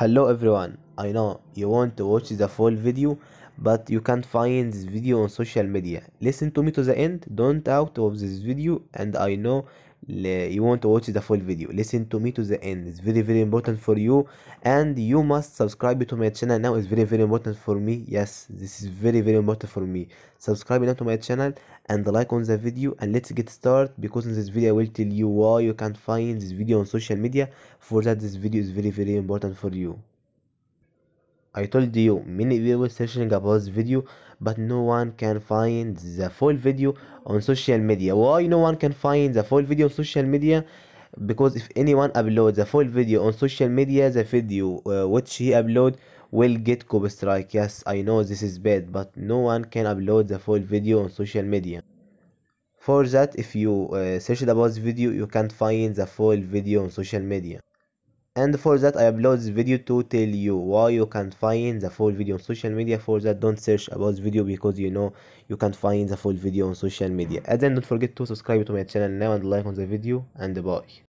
hello everyone i know you want to watch the full video but you can't find this video on social media listen to me to the end don't out of this video and i know you want to watch the full video listen to me to the end it's very very important for you and you must subscribe to my channel now it's very very important for me yes this is very very important for me subscribe now to my channel and like on the video and let's get started because in this video i will tell you why you can find this video on social media for that this video is very very important for you I told you many people searching about this video but no one can find the full video on social media why no one can find the full video on social media because if anyone uploads the full video on social media the video uh, which he upload will get copyright yes I know this is bad but no one can upload the full video on social media for that if you uh, about this video you can't find the full video on social media and for that i upload this video to tell you why you can't find the full video on social media for that don't search about this video because you know you can't find the full video on social media and then don't forget to subscribe to my channel now and like on the video and bye